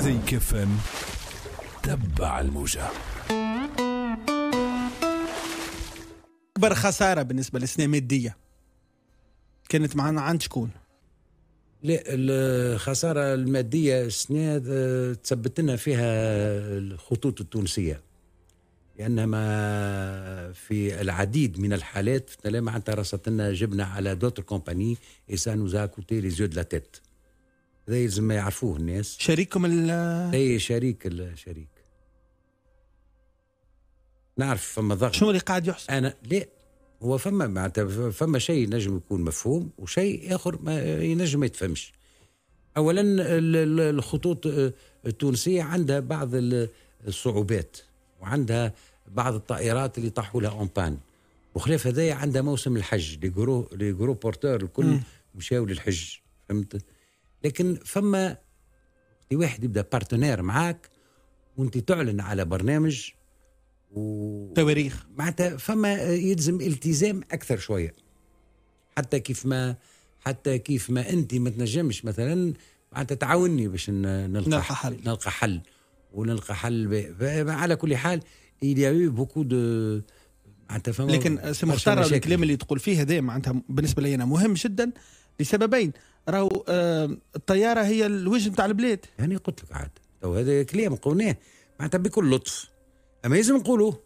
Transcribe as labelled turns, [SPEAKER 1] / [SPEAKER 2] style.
[SPEAKER 1] زي كفن تبع الموجه اكبر خساره بالنسبه للسنه ماديه كانت معنا عند شكون؟
[SPEAKER 2] لا الخساره الماديه السنه آه، تثبت لنا فيها الخطوط التونسيه لانها ما في العديد من الحالات معناتها رصدت لنا جبنا على دوتر كومباني اي سا نوزا كوتي لي زيو دو لا تيت هذا يلزم يعرفوه الناس شريككم ال اي شريك الشريك نعرف فما ضغط شنو اللي قاعد يحصل؟ انا لا هو فما معناتها فما شيء نجم يكون مفهوم وشيء اخر ما ينجم ما يتفهمش. اولا الخطوط آه، التونسيه عندها بعض الصعوبات وعندها بعض الطائرات اللي طاحوا لها اونبان وخلاف هذايا عندها موسم الحج لي جرو بورتور الكل مشاو للحج فهمت؟ لكن فما وقت واحد يبدا بارتنير معاك وانت تعلن على برنامج و... تواريخ معناتها فما يلزم التزام اكثر شويه حتى كيف ما حتى كيف ما انت ما تنجمش مثلا معناتها تعاوني باش نلقى نلقى حل نلقى حل ونلقى حل ب... على كل حال il y a eu beaucoup لكن سي مختار الكلام
[SPEAKER 1] اللي تقول فيه هذا معناتها بالنسبه لي انا مهم جدا لسببين راهو آه، الطياره هي الوجه نتاع البلاد
[SPEAKER 2] يعني قلت لك عاد تو هذا كلام قلناه معناتها بكل لطف اما لازم نقولوه